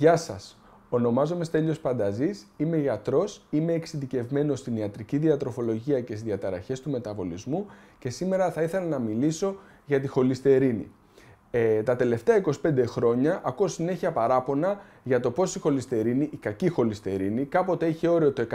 Γεια σας. Ονομάζομαι Στέλιος Πανταζής, είμαι γιατρός, είμαι εξειδικευμένος στην ιατρική διατροφολογία και στις διαταραχές του μεταβολισμού και σήμερα θα ήθελα να μιλήσω για τη χολυστερίνη. Ε, τα τελευταία 25 χρόνια ακούω συνέχεια παράπονα για το πώς η χολυστερίνη, η κακή χολυστερίνη, κάποτε είχε όριο το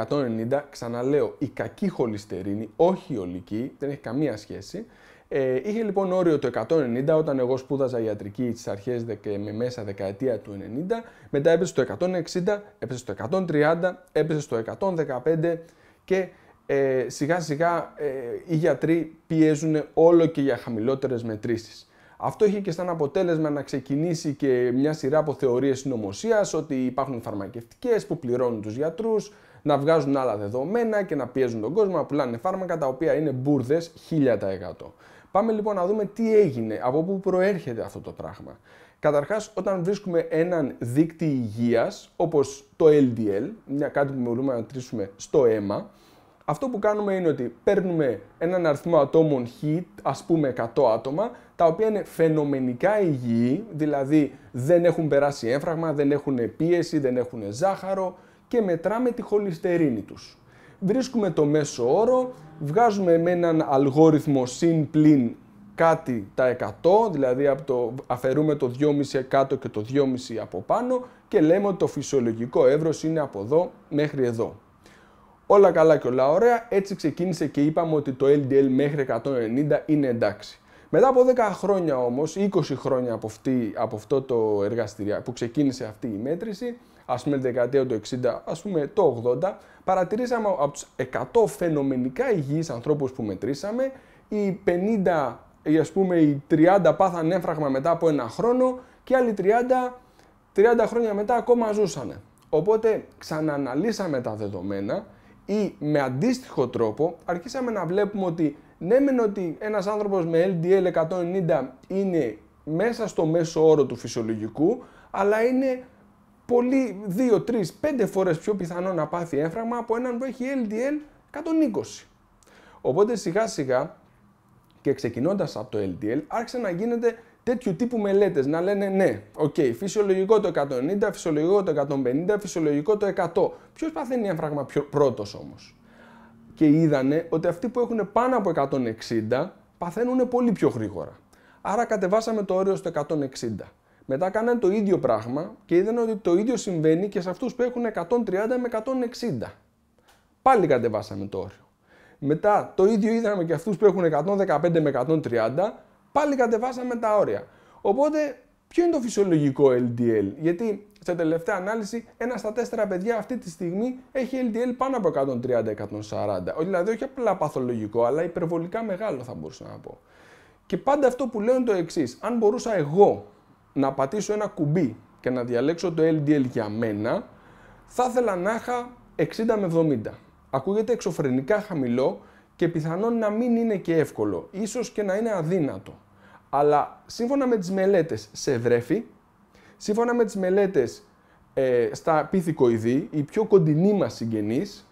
190, ξαναλέω, η κακή χολυστερίνη, όχι η ολική, δεν έχει καμία σχέση, ε, είχε λοιπόν όριο το 190 όταν εγώ σπούδαζα ιατρική στι αρχέ και με μέσα δεκαετία του 90, μετά έπεσε στο 160, έπεσε στο 130, έπεσε στο 115 και ε, σιγά σιγά ε, οι γιατροί πιέζουν όλο και για χαμηλότερες μετρήσεις. Αυτό είχε και σαν αποτέλεσμα να ξεκινήσει και μια σειρά από θεωρίες συνωμοσίας ότι υπάρχουν φαρμακευτικές που πληρώνουν τους γιατρούς, να βγάζουν άλλα δεδομένα και να πιέζουν τον κόσμο να πουλάνε φάρμακα τα οποία είναι μπουρδες 1000%. Πάμε λοιπόν να δούμε τι έγινε, από πού προέρχεται αυτό το πράγμα. Καταρχάς, όταν βρίσκουμε έναν δείκτη υγείας, όπως το LDL, μια κάτι που μπορούμε να τρίσουμε στο αίμα, αυτό που κάνουμε είναι ότι παίρνουμε έναν αριθμό ατόμων χ, ας πούμε 100 άτομα, τα οποία είναι φαινομενικά υγιή, δηλαδή δεν έχουν περάσει έμφραγμα, δεν έχουν πίεση, δεν έχουν ζάχαρο και μετράμε τη χολυστερίνη τους βρίσκουμε το μέσο όρο, βγάζουμε με έναν αλγόριθμο συν πλην κάτι τα 100, δηλαδή από το, αφαιρούμε το 2,5 κάτω και το 2,5 από πάνω και λέμε ότι το φυσιολογικό εύρος είναι από εδώ μέχρι εδώ. Όλα καλά και όλα ωραία, έτσι ξεκίνησε και είπαμε ότι το LDL μέχρι 190 είναι εντάξει. Μετά από 10 χρόνια όμως, 20 χρόνια από, αυτό το εργαστήριο που ξεκίνησε αυτή η μέτρηση, ας πούμε δεκαετία του 60, ας πούμε το 80, παρατηρήσαμε από τους 100 φαινομενικά υγιείς ανθρώπους που μετρήσαμε, οι 50 ή ας πούμε οι 30 πάθαν έφραγμα μετά από ένα χρόνο και άλλοι 30, 30 χρόνια μετά ακόμα ζούσαν. Οπότε ξανααναλύσαμε τα δεδομένα ή με αντίστοιχο τρόπο αρχίσαμε να βλέπουμε ότι ναι μεν ότι ένας άνθρωπος με LDL 190 είναι μέσα στο μέσο όρο του φυσιολογικού, αλλά είναι πολύ 2, 3, 5 φορές πιο πιθανό να πάθει έφραγμα από έναν που έχει LDL 120. Οπότε σιγά σιγά και ξεκινώντας από το LDL άρχισε να γίνεται τέτοιου τύπου μελέτες να λένε ναι, οκ, okay, φυσιολογικό το 190, φυσιολογικό το 150, φυσιολογικό το 100. Ποιος παθαίνει ένα φράγμα πρώτος όμως. Και είδανε ότι αυτοί που έχουν πάνω από 160 παθαίνουν πολύ πιο γρήγορα. Άρα κατεβάσαμε το όριο στο 160. Μετά κάνανε το ίδιο πράγμα και είδαν ότι το ίδιο συμβαίνει και σε αυτούς που έχουν 130 με 160. Πάλι κατεβάσαμε το όριο. Μετά το ίδιο είδαμε και αυτούς που έχουν 115 με 130, πάλι κατεβάσαμε τα όρια. Οπότε, ποιο είναι το φυσιολογικό LDL, γιατί σε τελευταία ανάλυση, ένα στα τέσσερα παιδιά αυτή τη στιγμή έχει LDL πάνω από 130-140. Δηλαδή, όχι απλά παθολογικό, αλλά υπερβολικά μεγάλο, θα μπορούσα να πω. Και πάντα αυτό που λέω είναι το εξής. Αν μπορούσα εγώ να πατήσω ένα κουμπί και να διαλέξω το LDL για μένα, θα ήθελα να είχα 60 με 70. Ακούγεται εξωφρενικά χαμηλό και πιθανόν να μην είναι και εύκολο, ίσως και να είναι αδύνατο. Αλλά σύμφωνα με τις μελέτες σε βρέφη, σύμφωνα με τις μελέτες ε, στα πίθηκοειδή, οι πιο κοντινοί μας συγγενείς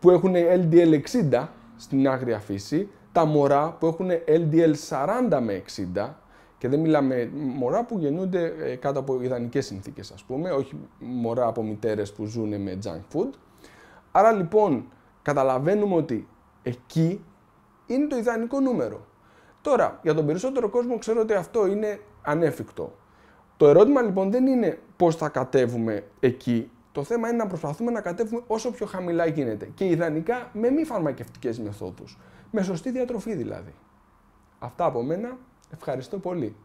που έχουν LDL 60 στην άγρια φύση, τα μωρά που έχουν LDL 40 με 60 και δεν μιλάμε μωρά που γεννούνται ε, κάτω από ιδανικές συνθήκες ας πούμε, όχι μωρά από μητέρες που ζουν με junk food. Άρα λοιπόν καταλαβαίνουμε ότι εκεί είναι το ιδανικό νούμερο. Τώρα, για τον περισσότερο κόσμο ξέρω ότι αυτό είναι ανέφικτο. Το ερώτημα λοιπόν δεν είναι πώς θα κατέβουμε εκεί. Το θέμα είναι να προσπαθούμε να κατέβουμε όσο πιο χαμηλά γίνεται και ιδανικά με μη φαρμακευτικές μεθόδους. Με σωστή διατροφή δηλαδή. Αυτά από μένα. Ευχαριστώ πολύ.